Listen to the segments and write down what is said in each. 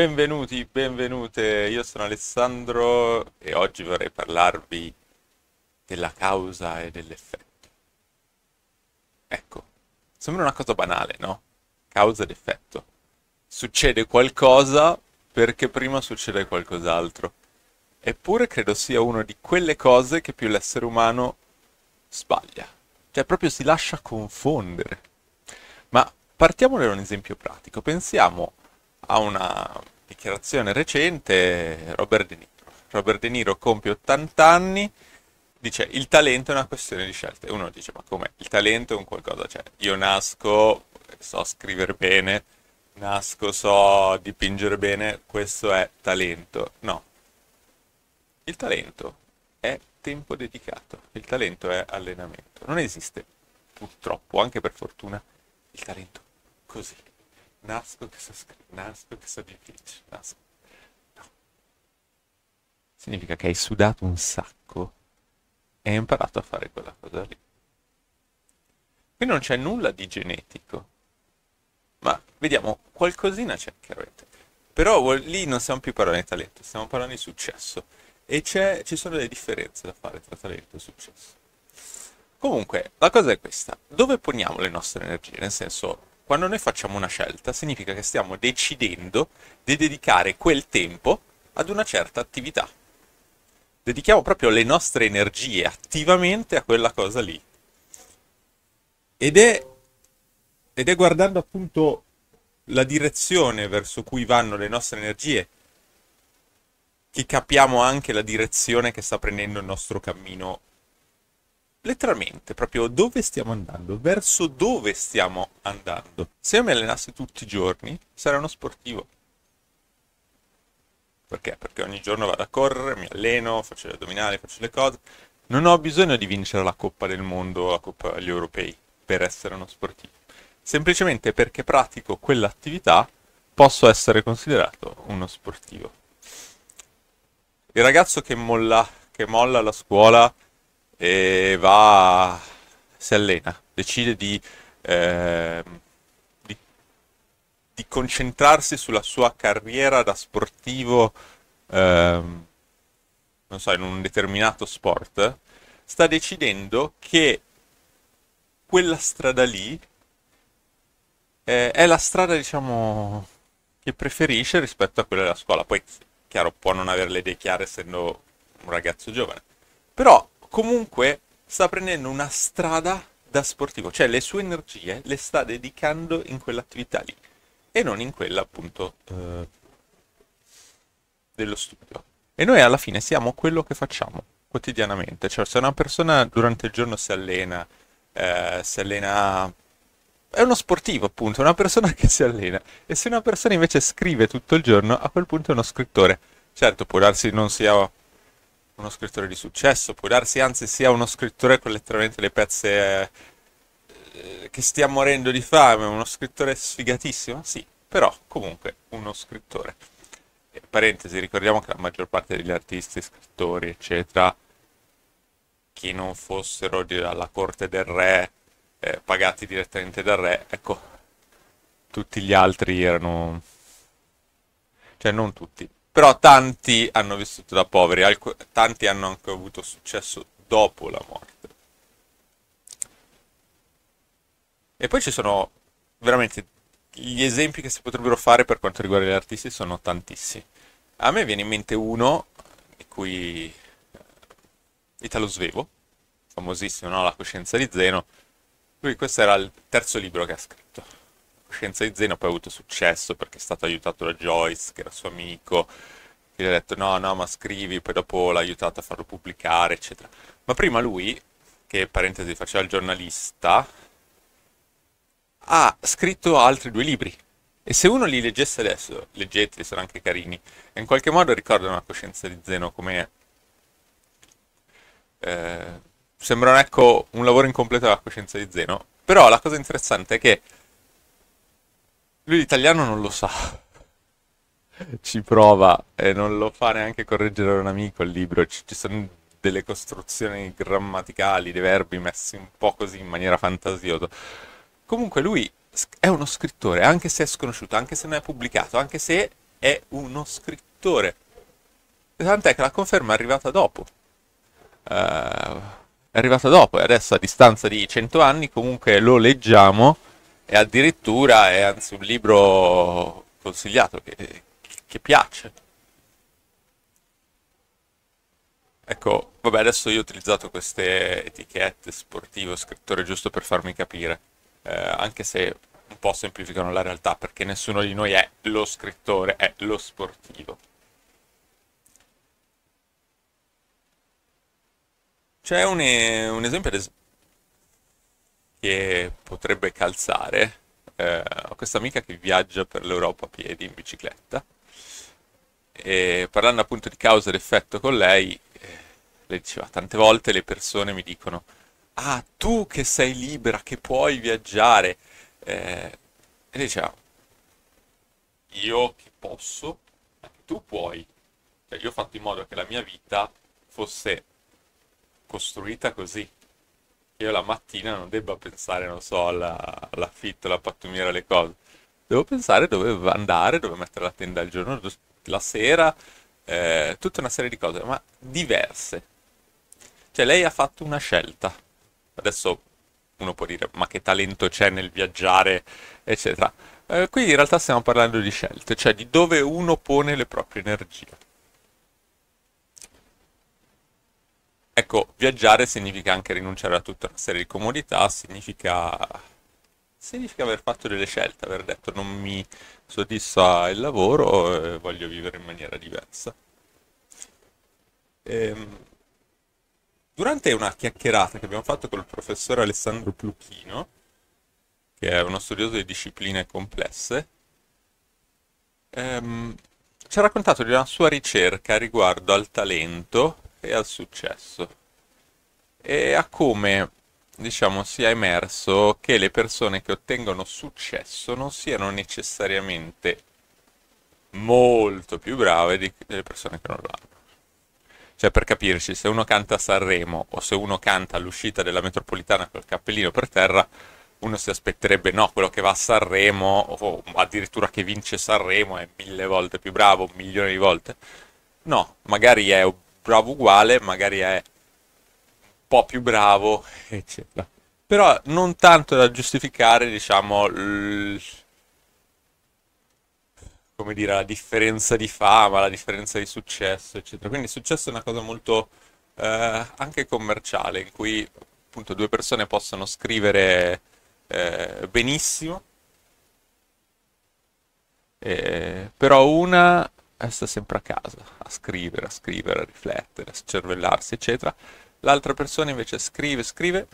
Benvenuti, benvenute, io sono Alessandro e oggi vorrei parlarvi della causa e dell'effetto. Ecco, sembra una cosa banale, no? Causa ed effetto. Succede qualcosa perché prima succede qualcos'altro. Eppure credo sia una di quelle cose che più l'essere umano sbaglia. Cioè proprio si lascia confondere. Ma partiamo da un esempio pratico. Pensiamo a una dichiarazione recente Robert De Niro. Robert De Niro compie 80 anni, dice il talento è una questione di scelta. E uno dice ma come? Il talento è un qualcosa, cioè io nasco, so scrivere bene, nasco, so dipingere bene, questo è talento. No. Il talento è tempo dedicato, il talento è allenamento. Non esiste, purtroppo, anche per fortuna, il talento così nasco che sa scrivere, nasco che sa dipingere, nasco. No. Significa che hai sudato un sacco e hai imparato a fare quella cosa lì. Qui non c'è nulla di genetico, ma vediamo, qualcosina c'è chiaramente. Però lì non stiamo più parlando di talento, stiamo parlando di successo. E ci sono delle differenze da fare tra talento e successo. Comunque, la cosa è questa. Dove poniamo le nostre energie? Nel senso, quando noi facciamo una scelta significa che stiamo decidendo di dedicare quel tempo ad una certa attività. Dedichiamo proprio le nostre energie attivamente a quella cosa lì. Ed è, ed è guardando appunto la direzione verso cui vanno le nostre energie che capiamo anche la direzione che sta prendendo il nostro cammino letteralmente proprio dove stiamo andando, verso dove stiamo andando. Se io mi allenassi tutti i giorni, sarei uno sportivo. Perché? Perché ogni giorno vado a correre, mi alleno, faccio le addominali, faccio le cose. Non ho bisogno di vincere la Coppa del Mondo la Coppa degli Europei per essere uno sportivo. Semplicemente perché pratico quell'attività posso essere considerato uno sportivo. Il ragazzo che molla, che molla la scuola e va, si allena, decide di, eh, di, di concentrarsi sulla sua carriera da sportivo, eh, non so, in un determinato sport, sta decidendo che quella strada lì eh, è la strada, diciamo, che preferisce rispetto a quella della scuola. Poi, chiaro, può non avere le idee chiare essendo un ragazzo giovane. Però comunque sta prendendo una strada da sportivo, cioè le sue energie le sta dedicando in quell'attività lì e non in quella appunto eh, dello studio. E noi alla fine siamo quello che facciamo quotidianamente, cioè se una persona durante il giorno si allena, eh, si allena è uno sportivo, appunto, è una persona che si allena. E se una persona invece scrive tutto il giorno, a quel punto è uno scrittore. Certo, può darsi non sia uno scrittore di successo, può darsi anzi sia uno scrittore con letteralmente le pezze eh, che stia morendo di fame, uno scrittore sfigatissimo, sì, però comunque uno scrittore. E, parentesi, ricordiamo che la maggior parte degli artisti, scrittori, eccetera, che non fossero dalla corte del re, eh, pagati direttamente dal re, ecco, tutti gli altri erano... cioè non tutti, però tanti hanno vissuto da poveri, alc- tanti hanno anche avuto successo dopo la morte. E poi ci sono veramente gli esempi che si potrebbero fare per quanto riguarda gli artisti sono tantissimi. A me viene in mente uno di cui eh, Italo Svevo, famosissimo, no? La coscienza di Zeno. Lui questo era il terzo libro che ha scritto Scienza di Zeno poi ha avuto successo perché è stato aiutato da Joyce, che era suo amico, che gli ha detto no, no, ma scrivi, poi dopo l'ha aiutato a farlo pubblicare, eccetera. Ma prima lui, che parentesi faceva il giornalista, ha scritto altri due libri. E se uno li leggesse adesso, leggeteli, sono anche carini, e in qualche modo ricordano la coscienza di Zeno come... Eh, sembrano ecco un lavoro incompleto della coscienza di Zeno, però la cosa interessante è che lui l'italiano non lo sa. Ci prova e non lo fa neanche correggere un amico il libro. Ci, ci sono delle costruzioni grammaticali, dei verbi messi un po' così in maniera fantasiosa. Comunque lui è uno scrittore, anche se è sconosciuto, anche se non è pubblicato, anche se è uno scrittore. Tant'è che la conferma è arrivata dopo. Uh, è arrivata dopo e adesso a distanza di cento anni comunque lo leggiamo e addirittura è anzi un libro consigliato che, che piace. Ecco, vabbè, adesso io ho utilizzato queste etichette sportivo, scrittore giusto per farmi capire, eh, anche se un po' semplificano la realtà perché nessuno di noi è lo scrittore, è lo sportivo. C'è un, un esempio che potrebbe calzare. Eh, ho questa amica che viaggia per l'Europa a piedi, in bicicletta, e parlando appunto di causa ed effetto con lei, eh, le diceva tante volte le persone mi dicono, ah tu che sei libera, che puoi viaggiare, eh, e diceva, io che posso, anche tu puoi, cioè, io ho fatto in modo che la mia vita fosse costruita così, io la mattina non debba pensare, non so, alla, all'affitto, alla pattumiera, alle cose. Devo pensare dove andare, dove mettere la tenda il giorno, la sera, eh, tutta una serie di cose, ma diverse. Cioè lei ha fatto una scelta. Adesso uno può dire, ma che talento c'è nel viaggiare, eccetera. Eh, qui in realtà stiamo parlando di scelte, cioè di dove uno pone le proprie energie. Ecco, viaggiare significa anche rinunciare a tutta una serie di comodità, significa, significa aver fatto delle scelte, aver detto non mi soddisfa il lavoro, eh, voglio vivere in maniera diversa. Ehm, durante una chiacchierata che abbiamo fatto con il professor Alessandro Pluchino, che è uno studioso di discipline complesse, ehm, ci ha raccontato di una sua ricerca riguardo al talento e al successo e a come diciamo sia emerso che le persone che ottengono successo non siano necessariamente molto più brave di, delle persone che non lo hanno. Cioè, per capirci, se uno canta a Sanremo o se uno canta all'uscita della metropolitana col cappellino per terra, uno si aspetterebbe no, quello che va a Sanremo o addirittura che vince Sanremo è mille volte più bravo, un milione di volte. No, magari è bravo uguale, magari è po' più bravo, eccetera. Eh, però non tanto da giustificare, diciamo, l... come dire, la differenza di fama, la differenza di successo, eccetera. Quindi successo è una cosa molto eh, anche commerciale, in cui appunto due persone possono scrivere eh, benissimo, eh, però una sta sempre a casa a scrivere, a scrivere, a riflettere, a cervellarsi, eccetera. L'altra persona invece scrive, scrive,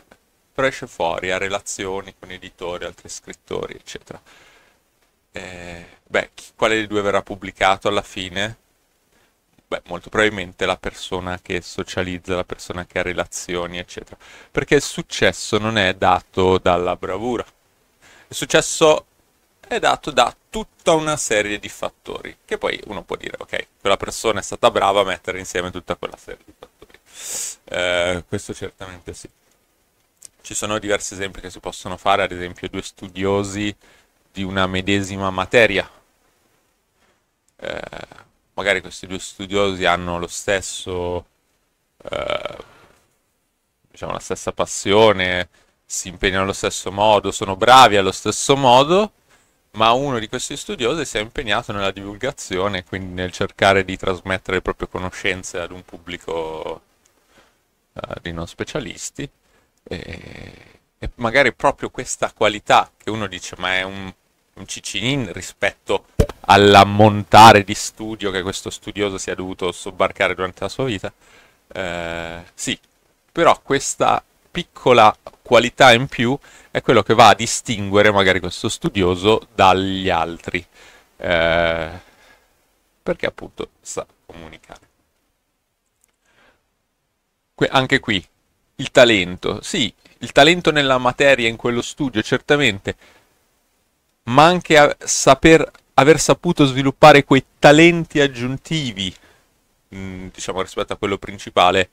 però esce fuori, ha relazioni con editori, altri scrittori, eccetera. Eh, beh, quale dei due verrà pubblicato alla fine? Beh, molto probabilmente la persona che socializza, la persona che ha relazioni, eccetera. Perché il successo non è dato dalla bravura. Il successo è dato da tutta una serie di fattori, che poi uno può dire, ok, quella persona è stata brava a mettere insieme tutta quella serie di fattori. Eh, questo certamente sì. Ci sono diversi esempi che si possono fare, ad esempio due studiosi di una medesima materia. Eh, magari questi due studiosi hanno lo stesso, eh, diciamo, la stessa passione, si impegnano allo stesso modo, sono bravi allo stesso modo, ma uno di questi studiosi si è impegnato nella divulgazione, quindi nel cercare di trasmettere le proprie conoscenze ad un pubblico eh, di non specialisti e, e, magari proprio questa qualità che uno dice ma è un, un ciccinin rispetto all'ammontare di studio che questo studioso si è dovuto sobbarcare durante la sua vita eh, sì però questa piccola qualità in più è quello che va a distinguere magari questo studioso dagli altri eh, perché appunto sa comunicare que anche qui il talento, sì, il talento nella materia, in quello studio, certamente, ma anche saper, aver saputo sviluppare quei talenti aggiuntivi, mh, mm, diciamo rispetto a quello principale,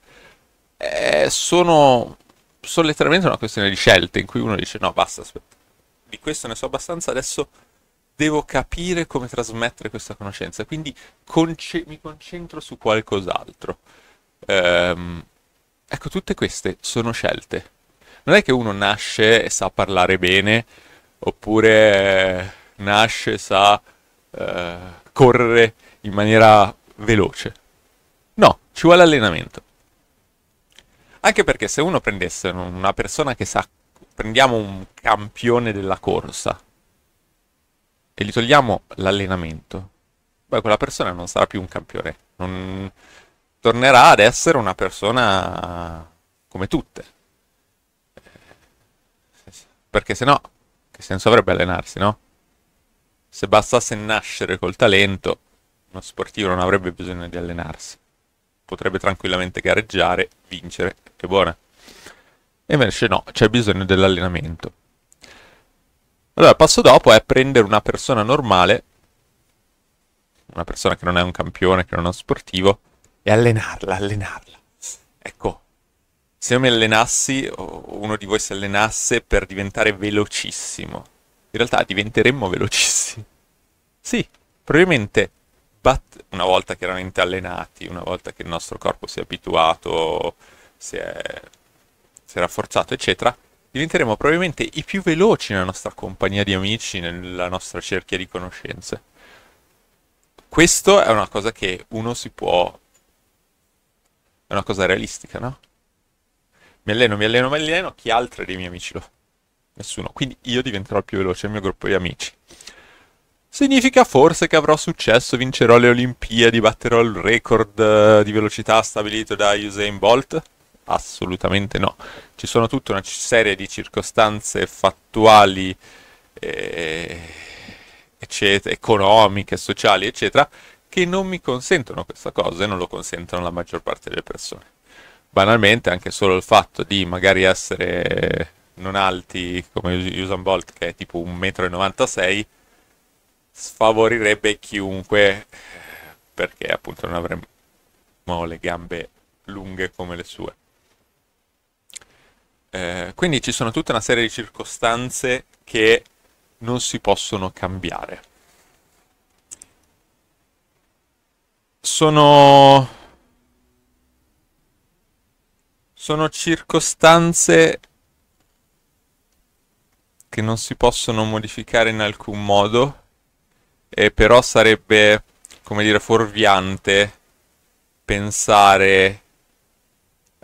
eh, sono, sono letteralmente una questione di scelte in cui uno dice no, basta, aspetta, di questo ne so abbastanza, adesso devo capire come trasmettere questa conoscenza, quindi conce mi concentro su qualcos'altro. Ehm, Ecco, tutte queste sono scelte. Non è che uno nasce e sa parlare bene, oppure eh, nasce e sa eh, correre in maniera veloce. No, ci vuole allenamento. Anche perché se uno prendesse una persona che sa, prendiamo un campione della corsa e gli togliamo l'allenamento, poi quella persona non sarà più un campione. Non, tornerà ad essere una persona come tutte. Perché se no, che senso avrebbe allenarsi, no? Se bastasse nascere col talento, uno sportivo non avrebbe bisogno di allenarsi. Potrebbe tranquillamente gareggiare, vincere, che buona. E invece no, c'è bisogno dell'allenamento. Allora, il passo dopo è prendere una persona normale, una persona che non è un campione, che non è uno sportivo, e allenarla, allenarla. Ecco, se io mi allenassi o uno di voi si allenasse per diventare velocissimo, in realtà diventeremmo velocissimi. Sì, probabilmente bat- una volta chiaramente allenati, una volta che il nostro corpo si è abituato, si è, si è rafforzato, eccetera, diventeremo probabilmente i più veloci nella nostra compagnia di amici, nella nostra cerchia di conoscenze. Questo è una cosa che uno si può è una cosa realistica, no? Mi alleno, mi alleno, mi alleno, chi altro dei miei amici lo fa? Nessuno. Quindi io diventerò il più veloce del mio gruppo di amici. Significa forse che avrò successo, vincerò le Olimpiadi, batterò il record eh, di velocità stabilito da Usain Bolt? Assolutamente no. Ci sono tutta una serie di circostanze fattuali, eh, eccetera, economiche, sociali, eccetera, che non mi consentono questa cosa e non lo consentono la maggior parte delle persone. Banalmente anche solo il fatto di magari essere non alti come Usain Bolt che è tipo 1,96 m sfavorirebbe chiunque perché appunto non avremmo le gambe lunghe come le sue. Eh, quindi ci sono tutta una serie di circostanze che non si possono cambiare sono... Sono circostanze che non si possono modificare in alcun modo, e però sarebbe, come dire, fuorviante pensare...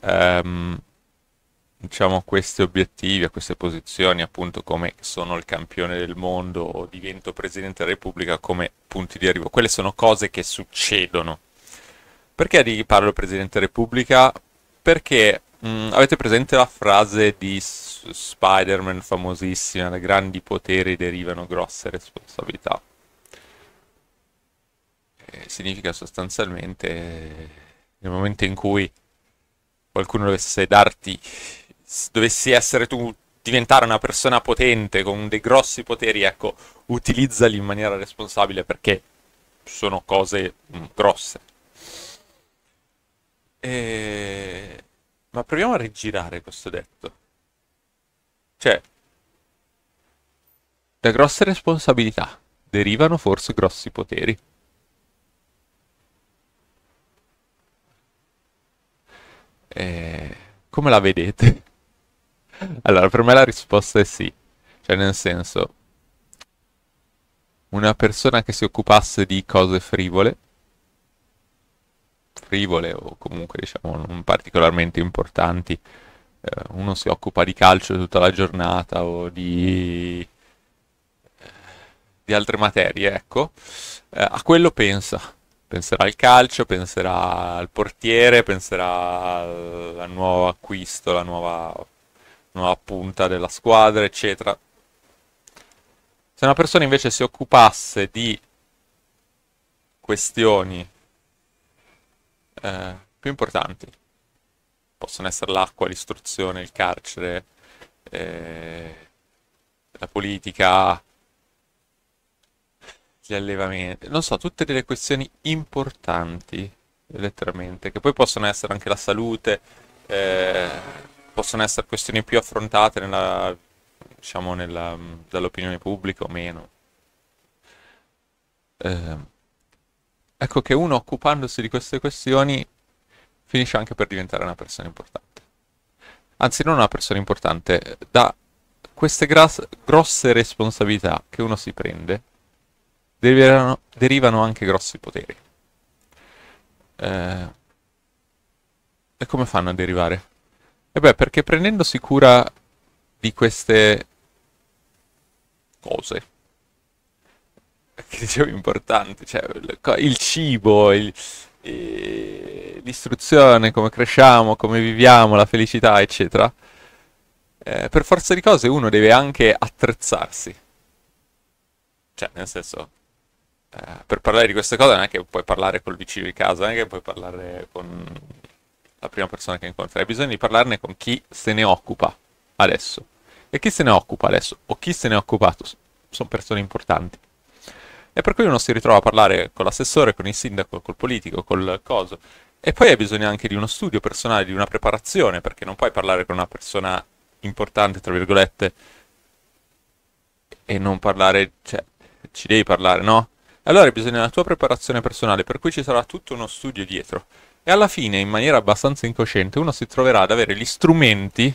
Um, diciamo, a questi obiettivi, a queste posizioni, appunto come sono il campione del mondo o divento Presidente della Repubblica come punti di arrivo. Quelle sono cose che succedono. Perché di parlo Presidente della Repubblica? Perché mh, avete presente la frase di Spider-Man famosissima, da grandi poteri derivano grosse responsabilità. Eh, significa sostanzialmente eh, nel momento in cui qualcuno dovesse darti dovessi essere tu, diventare una persona potente con dei grossi poteri, ecco, utilizzali in maniera responsabile perché sono cose grosse. E... Ma proviamo a rigirare questo detto. Cioè, da grosse responsabilità derivano forse grossi poteri. E... Come la vedete? Allora, per me la risposta è sì. Cioè, nel senso, una persona che si occupasse di cose frivole, frivole o comunque diciamo non particolarmente importanti, eh, uno si occupa di calcio tutta la giornata o di, eh, di altre materie, ecco, eh, a quello pensa. Penserà al calcio, penserà al portiere, penserà al nuovo acquisto, la nuova nuova punta della squadra, eccetera. Se una persona invece si occupasse di questioni eh, più importanti, possono essere l'acqua, l'istruzione, il carcere, eh, la politica, gli allevamenti, non so, tutte delle questioni importanti, letteralmente, che poi possono essere anche la salute, eh, possono essere questioni più affrontate nella, diciamo, nella, dall'opinione pubblica o meno. Eh, ecco che uno occupandosi di queste questioni finisce anche per diventare una persona importante. Anzi, non una persona importante, da queste gras- grosse responsabilità che uno si prende derivano, derivano anche grossi poteri. Eh, e come fanno a derivare? E beh, perché prendendosi cura di queste cose che dicevo importanti, cioè il cibo, il, l'istruzione, come cresciamo, come viviamo, la felicità, eccetera, eh, per forza di cose uno deve anche attrezzarsi. Cioè, nel senso, eh, per parlare di queste cose non è che puoi parlare col vicino di casa, non è che puoi parlare con la prima persona che incontri, hai bisogno di parlarne con chi se ne occupa adesso. E chi se ne occupa adesso, o chi se ne è occupato, sono persone importanti. E per cui uno si ritrova a parlare con l'assessore, con il sindaco, col politico, col coso. E poi hai bisogno anche di uno studio personale, di una preparazione, perché non puoi parlare con una persona importante, tra virgolette, e non parlare, cioè, ci devi parlare, no? Allora hai bisogno della tua preparazione personale, per cui ci sarà tutto uno studio dietro e alla fine, in maniera abbastanza incosciente, uno si troverà ad avere gli strumenti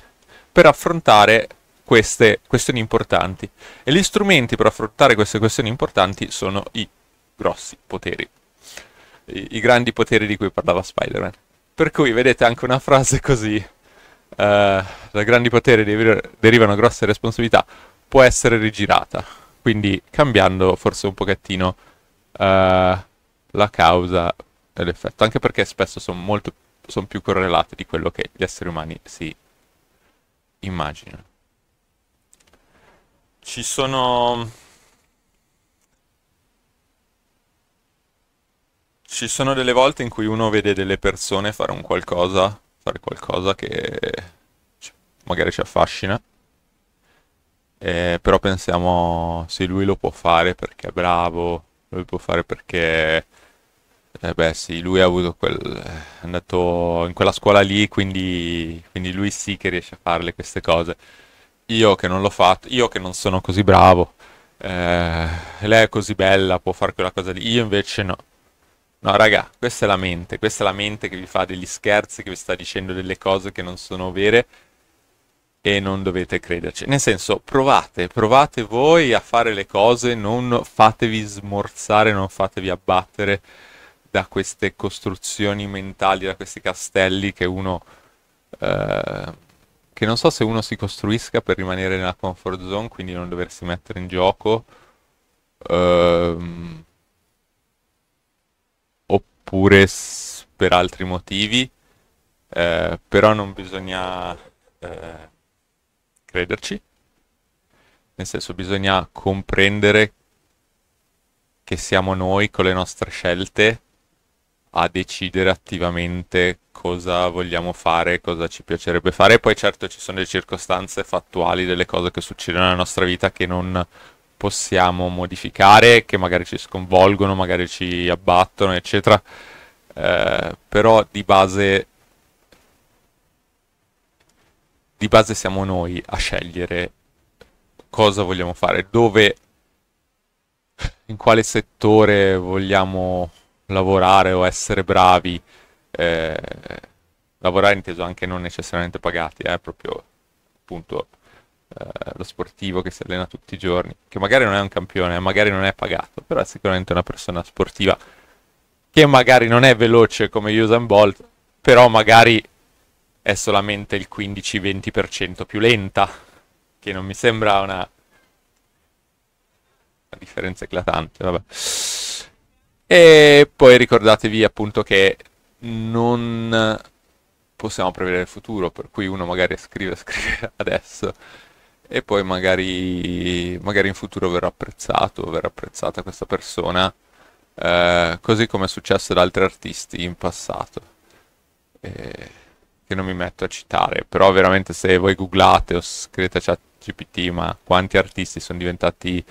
per affrontare queste questioni importanti. E gli strumenti per affrontare queste questioni importanti sono i grossi poteri. I, i grandi poteri di cui parlava Spider-Man. Per cui vedete anche una frase così, uh, da grandi poteri derivano grosse responsabilità, può essere rigirata. Quindi cambiando forse un pochettino uh, la causa l'effetto, anche perché spesso sono molto sono più correlate di quello che gli esseri umani si immaginano. Ci sono ci sono delle volte in cui uno vede delle persone fare un qualcosa, fare qualcosa che cioè, magari ci affascina. Eh, però pensiamo se lui lo può fare perché è bravo, lui può fare perché eh beh sì, lui ha avuto quel... è andato in quella scuola lì, quindi, quindi lui sì che riesce a farle queste cose. Io che non l'ho fatto, io che non sono così bravo, eh, lei è così bella, può fare quella cosa lì, io invece no. No raga, questa è la mente, questa è la mente che vi fa degli scherzi, che vi sta dicendo delle cose che non sono vere e non dovete crederci. Nel senso, provate, provate voi a fare le cose, non fatevi smorzare, non fatevi abbattere da queste costruzioni mentali, da questi castelli che uno... Eh, che non so se uno si costruisca per rimanere nella comfort zone, quindi non doversi mettere in gioco, ehm, oppure s- per altri motivi, eh, però non bisogna eh, crederci, nel senso bisogna comprendere che siamo noi con le nostre scelte a decidere attivamente cosa vogliamo fare, cosa ci piacerebbe fare. Poi certo ci sono delle circostanze fattuali, delle cose che succedono nella nostra vita che non possiamo modificare, che magari ci sconvolgono, magari ci abbattono, eccetera. Eh, però di base di base siamo noi a scegliere cosa vogliamo fare, dove in quale settore vogliamo lavorare o essere bravi, eh, lavorare inteso anche non necessariamente pagati, eh, proprio appunto eh, lo sportivo che si allena tutti i giorni, che magari non è un campione, eh, magari non è pagato, però è sicuramente una persona sportiva che magari non è veloce come Usain Bolt, però magari è solamente il 15-20% più lenta, che non mi sembra una, una differenza eclatante, vabbè. E poi ricordatevi appunto che non possiamo prevedere il futuro, per cui uno magari scrive, scrive adesso e poi magari, magari in futuro verrà apprezzato, verrà apprezzata questa persona, eh, così come è successo ad altri artisti in passato, eh, che non mi metto a citare, però veramente se voi googlate o scrivete a chat GPT, ma quanti artisti sono diventati...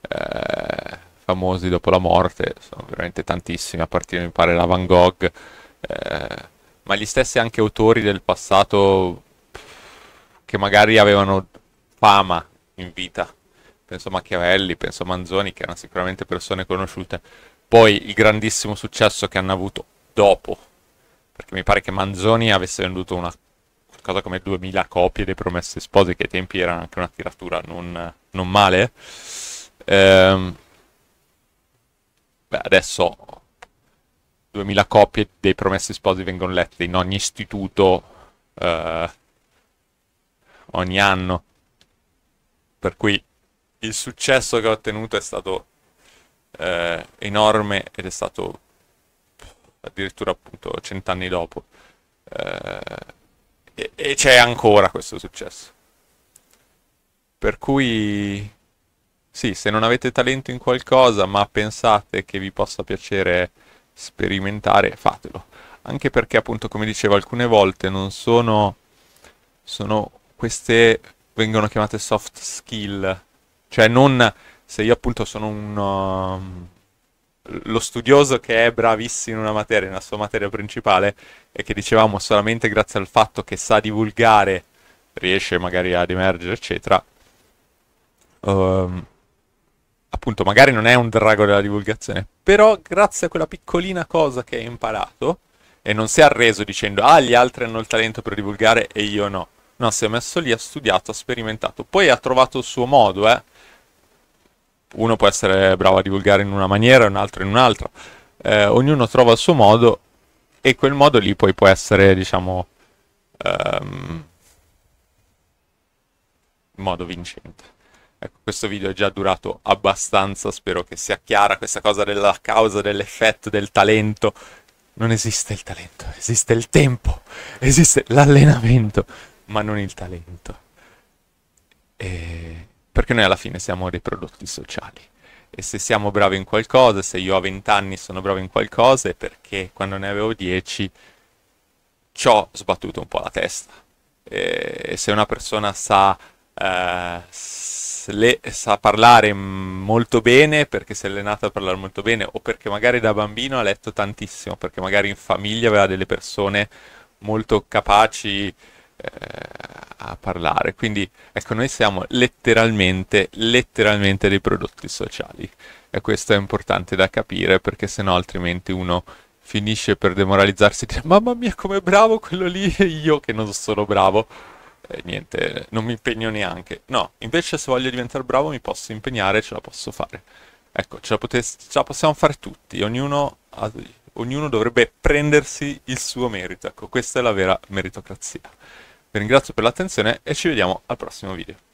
Eh, famosi dopo la morte, sono veramente tantissimi, a partire mi pare da Van Gogh, eh, ma gli stessi anche autori del passato che magari avevano fama in vita, penso a Machiavelli, penso a Manzoni, che erano sicuramente persone conosciute, poi il grandissimo successo che hanno avuto dopo, perché mi pare che Manzoni avesse venduto una cosa come 2000 copie dei Promesse Spose, che ai tempi era anche una tiratura non, non male. Ehm, Beh, adesso 2000 copie dei Promessi Sposi vengono lette in ogni istituto eh, ogni anno. Per cui il successo che ho ottenuto è stato eh, enorme ed è stato addirittura appunto cent'anni dopo. Eh, e, e c'è ancora questo successo. Per cui sì, se non avete talento in qualcosa ma pensate che vi possa piacere sperimentare, fatelo. Anche perché appunto, come dicevo, alcune volte non sono... sono queste vengono chiamate soft skill, cioè non se io appunto sono un... Um, lo studioso che è bravissimo in una materia, nella sua materia principale, e che dicevamo solamente grazie al fatto che sa divulgare, riesce magari ad emergere, eccetera, um, appunto magari non è un drago della divulgazione, però grazie a quella piccolina cosa che hai imparato e non si è arreso dicendo ah gli altri hanno il talento per divulgare e io no. No, si è messo lì, ha studiato, ha sperimentato, poi ha trovato il suo modo, eh. Uno può essere bravo a divulgare in una maniera, un altro in un'altra. Eh, ognuno trova il suo modo e quel modo lì poi può essere, diciamo, ehm, modo vincente. Ecco, questo video è già durato abbastanza, spero che sia chiara questa cosa della causa, dell'effetto, del talento. Non esiste il talento, esiste il tempo, esiste l'allenamento, ma non il talento. E... Perché noi alla fine siamo dei prodotti sociali. E se siamo bravi in qualcosa, se io a 20 anni sono bravo in qualcosa, è perché quando ne avevo 10 ci ho sbattuto un po' la testa. E se una persona sa, eh, le sa parlare molto bene perché si è allenato a parlare molto bene o perché magari da bambino ha letto tantissimo, perché magari in famiglia aveva delle persone molto capaci eh, a parlare. Quindi ecco, noi siamo letteralmente, letteralmente dei prodotti sociali e questo è importante da capire perché sennò altrimenti uno finisce per demoralizzarsi e dire mamma mia come bravo quello lì e io che non sono bravo eh, niente, non mi impegno neanche. No, invece se voglio diventare bravo mi posso impegnare e ce la posso fare. Ecco, ce la, potest- ce la possiamo fare tutti, ognuno, ognuno, dovrebbe prendersi il suo merito. Ecco, questa è la vera meritocrazia. Vi ringrazio per l'attenzione e ci vediamo al prossimo video.